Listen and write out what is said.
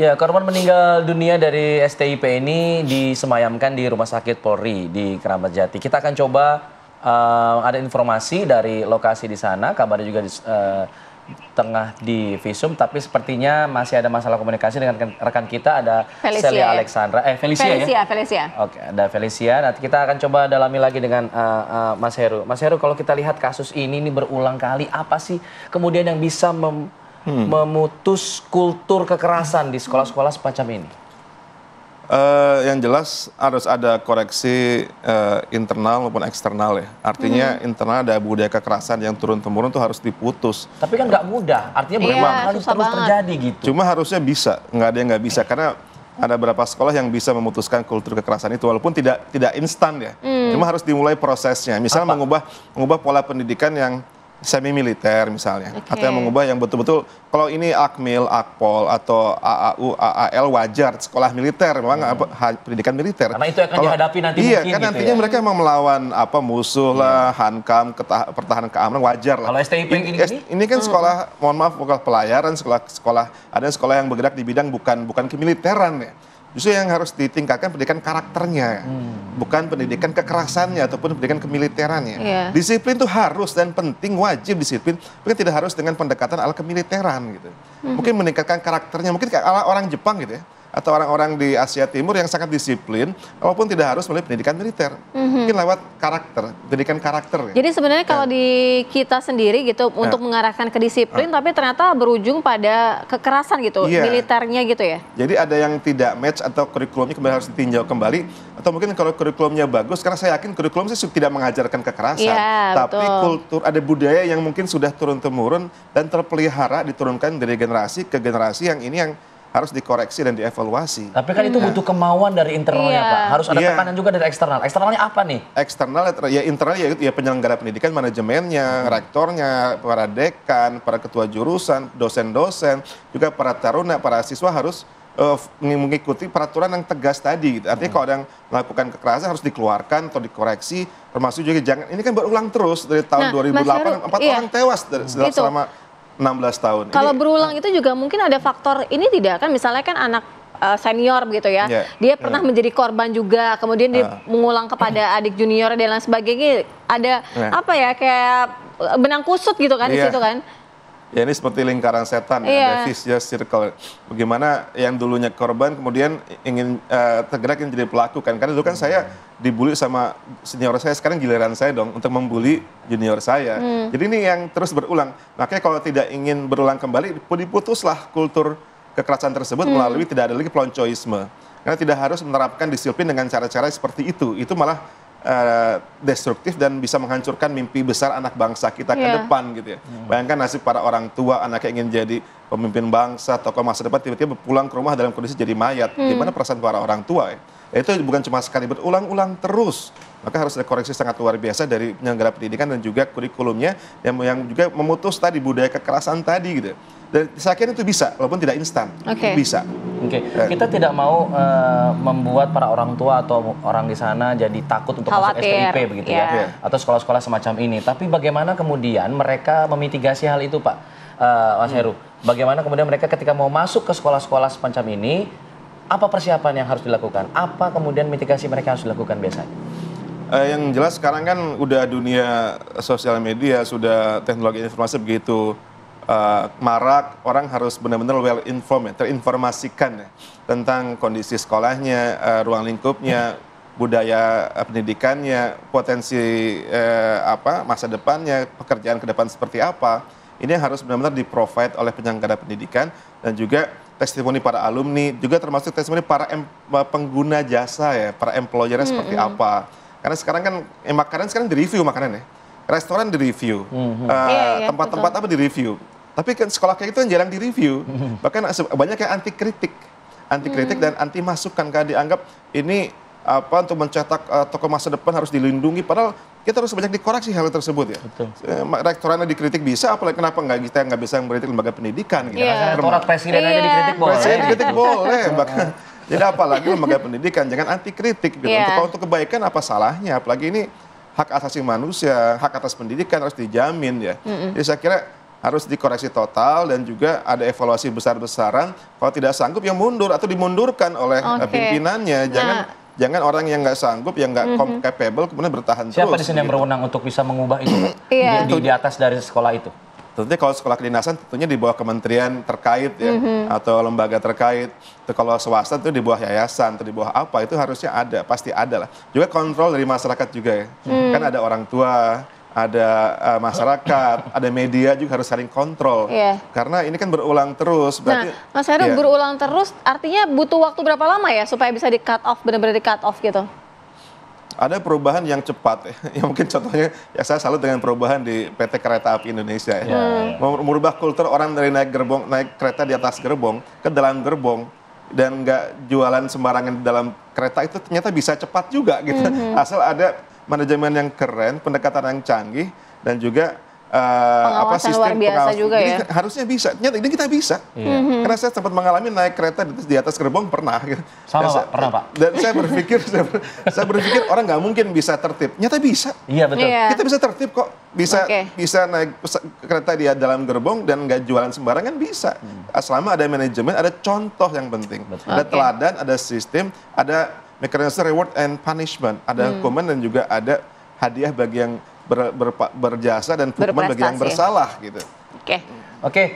Ya, korban meninggal dunia dari STIP ini disemayamkan di Rumah Sakit Polri di Keramat Jati. Kita akan coba uh, ada informasi dari lokasi di sana, kabarnya juga di, uh, eh, tengah di visum, tapi sepertinya masih ada masalah komunikasi dengan rekan kita ada Felicia, Celia ya? Alexandra, eh Felicia, ya? Felicia ya? Felicia. Oke, ada Felicia. Nanti kita akan coba dalami lagi dengan uh, uh, Mas Heru. Mas Heru, kalau kita lihat kasus ini ini berulang kali, apa sih kemudian yang bisa mem hmm. memutus kultur kekerasan di sekolah-sekolah semacam ini? Uh, yang jelas harus ada koreksi uh, internal maupun eksternal ya. Artinya hmm. internal ada budaya kekerasan yang turun temurun itu harus diputus. Tapi kan nggak mudah. Artinya berapa iya, harus terus banget. terjadi gitu. Cuma harusnya bisa. Nggak ada yang nggak bisa karena ada beberapa sekolah yang bisa memutuskan kultur kekerasan itu walaupun tidak tidak instan ya. Hmm. Cuma harus dimulai prosesnya. Misal mengubah mengubah pola pendidikan yang semi militer misalnya okay. atau yang mengubah yang betul-betul kalau ini akmil, akpol atau AAU, AAL wajar sekolah militer memang hmm. apa, pendidikan militer. Karena itu akan kalau, dihadapi nanti iya, mungkin. kan gitu nantinya ya? mereka memang melawan apa musuh hmm. hankam, ketah, pertahanan keamanan wajar lah. Kalau STIP ini, ini, ini, ini kan hmm. sekolah, mohon maaf, bukan pelayaran, sekolah sekolah ada sekolah yang bergerak di bidang bukan bukan kemiliteran ya. Justru yang harus ditingkatkan pendidikan karakternya, hmm. bukan pendidikan kekerasannya ataupun pendidikan kemiliterannya. Yeah. Disiplin itu harus dan penting wajib disiplin, tapi tidak harus dengan pendekatan ala kemiliteran gitu. Hmm. Mungkin meningkatkan karakternya, mungkin kayak ala orang Jepang gitu ya atau orang-orang di Asia Timur yang sangat disiplin, walaupun tidak harus melalui pendidikan militer, mm-hmm. mungkin lewat karakter, pendidikan karakter. Ya. Jadi sebenarnya kalau nah. di kita sendiri gitu nah. untuk mengarahkan ke disiplin, nah. tapi ternyata berujung pada kekerasan gitu, yeah. militernya gitu ya. Jadi ada yang tidak match atau kurikulumnya kembali harus ditinjau kembali, atau mungkin kalau kurikulumnya bagus, karena saya yakin kurikulum sih tidak mengajarkan kekerasan, yeah, tapi betul. kultur ada budaya yang mungkin sudah turun temurun dan terpelihara diturunkan dari generasi ke generasi yang ini yang harus dikoreksi dan dievaluasi. Tapi kan hmm. itu iya. butuh kemauan dari internalnya yeah. Pak. Harus ada yeah. tekanan juga dari eksternal. Eksternalnya apa nih? Eksternal ya internal ya, ya penyelenggara pendidikan, manajemennya, hmm. rektornya, para dekan, para ketua jurusan, dosen-dosen, juga para taruna, para siswa harus uh, mengikuti peraturan yang tegas tadi. Gitu. Artinya hmm. kalau ada yang melakukan kekerasan harus dikeluarkan atau dikoreksi, termasuk juga jangan ini kan berulang terus dari tahun nah, 2008 empat iya. orang tewas dari, hmm. selama 16 tahun. Kalau ini, berulang itu juga mungkin ada faktor ini tidak kan misalnya kan anak uh, senior begitu ya. Yeah. Dia pernah yeah. menjadi korban juga, kemudian dia ah. mengulang kepada adik junior dan lain sebagainya. Ada yeah. apa ya kayak benang kusut gitu kan yeah. di iya. situ kan ya ini seperti lingkaran setan yeah. Iya. ada vicious ya, circle bagaimana yang dulunya korban kemudian ingin uh, tergerak ingin jadi pelaku kan karena dulu kan hmm. saya dibully sama senior saya sekarang giliran saya dong untuk membuli junior saya hmm. jadi ini yang terus berulang makanya kalau tidak ingin berulang kembali diputuslah kultur kekerasan tersebut hmm. melalui tidak ada lagi peloncoisme karena tidak harus menerapkan disiplin dengan cara-cara seperti itu itu malah uh, destruktif dan bisa menghancurkan mimpi besar anak bangsa kita yeah. ke iya. depan gitu ya. Yeah. Bayangkan nasib para orang tua anaknya ingin jadi pemimpin bangsa, tokoh masa depan tiba-tiba pulang ke rumah dalam kondisi jadi mayat. Hmm. Gimana perasaan para orang tua ya? Itu bukan cuma sekali berulang-ulang terus. Maka harus ada koreksi sangat luar biasa dari penyelenggara pendidikan dan juga kurikulumnya yang, yang juga memutus tadi budaya kekerasan tadi gitu. Dan saya kira itu bisa, walaupun tidak instan, okay. Itu bisa. Oke, okay. Eh. kita tidak mau uh, membuat para orang tua atau orang di sana jadi takut untuk Khawatir. masuk STIP begitu yeah. ya, iya. atau sekolah-sekolah semacam ini. Tapi bagaimana kemudian mereka memitigasi hal itu, Pak? Uh, Mas hmm. Heru, Bagaimana kemudian mereka ketika mau masuk ke sekolah-sekolah semacam ini, apa persiapan yang harus dilakukan? Apa kemudian mitigasi mereka harus dilakukan biasanya? Uh, yang jelas sekarang kan udah dunia sosial media, sudah teknologi informasi begitu uh, marak, orang harus benar-benar well informed, terinformasikan ya, tentang kondisi sekolahnya, uh, ruang lingkupnya, budaya pendidikannya, potensi uh, apa masa depannya, pekerjaan ke depan seperti apa ini yang harus benar-benar di-provide oleh penyelenggara pendidikan dan juga testimoni para alumni, juga termasuk testimoni para em, eh, pengguna jasa ya, para employernya hmm, seperti hmm. apa. Karena sekarang kan eh, makanan sekarang direview makanan ya, restoran direview, hmm, uh, iya, iya, tempat-tempat apa direview. Tapi kan sekolah kayak itu kan jarang direview, hmm, bahkan banyak yang anti kritik, anti kritik dan anti masukan karena dianggap ini apa untuk mencetak uh, tokoh masa depan harus dilindungi padahal kita harus banyak dikoreksi hal tersebut ya. Betul. Eh, rektorannya dikritik bisa, apalagi kenapa nggak kita nggak bisa mengkritik lembaga pendidikan gitu. Yeah. Iya. Rektorat presiden yeah. aja iya. dikritik boleh. Presiden dikritik iya. boleh, jadi apalagi lembaga pendidikan jangan anti kritik gitu. Yeah. Untuk, untuk kebaikan apa salahnya? Apalagi ini hak asasi manusia, hak atas pendidikan harus dijamin ya. Mm -mm. Jadi saya kira harus dikoreksi total dan juga ada evaluasi besar-besaran. Kalau tidak sanggup yang mundur atau dimundurkan oleh eh, okay. pimpinannya. Nah, jangan nah Jangan orang yang nggak sanggup, yang nggak mm-hmm. capable kemudian bertahan Siapa terus. Siapa di sini gitu. yang berwenang untuk bisa mengubah itu yeah. Iya. di, di, atas dari sekolah itu? Tentunya kalau sekolah kedinasan tentunya di bawah kementerian terkait ya mm-hmm. atau lembaga terkait. Itu kalau swasta itu di bawah yayasan atau di bawah apa itu harusnya ada, pasti ada lah. Juga kontrol dari masyarakat juga ya. Mm. Kan ada orang tua, ada uh, masyarakat, ada media juga harus saling kontrol. Yeah. Karena ini kan berulang terus. Nah, berarti, nah, Mas Heru yeah. berulang terus, artinya butuh waktu berapa lama ya supaya bisa di cut off, benar-benar di cut off gitu? Ada perubahan yang cepat, ya. ya mungkin contohnya ya saya salut dengan perubahan di PT Kereta Api Indonesia ya. Yeah. Merubah kultur orang dari naik gerbong, naik kereta di atas gerbong ke dalam gerbong dan nggak jualan sembarangan di dalam kereta itu ternyata bisa cepat juga gitu. -hmm. Asal ada manajemen yang keren, pendekatan yang canggih, dan juga uh, apa sistem luar biasa pengawas juga ini ya. harusnya bisa. Nyata ini kita bisa. Iya. Mhm. Karena saya sempat mengalami naik kereta di, atas gerbong pernah gitu. Sama saya, Pak, pernah Pak. Dan saya berpikir saya, ber, saya berpikir orang nggak mungkin bisa tertib. Nyata bisa. Iya betul. Iya. Kita bisa tertib kok. Bisa okay. bisa naik kereta di dalam gerbong dan nggak jualan sembarangan kan bisa. Hmm. Selama ada manajemen, ada contoh yang penting. Betul. Ada okay. teladan, ada sistem, ada mekanisme reward and punishment. Ada hmm. hukuman dan juga ada hadiah bagi yang ber, ber, berjasa dan hukuman bagi yang bersalah gitu. Oke. Okay. Oke. Okay.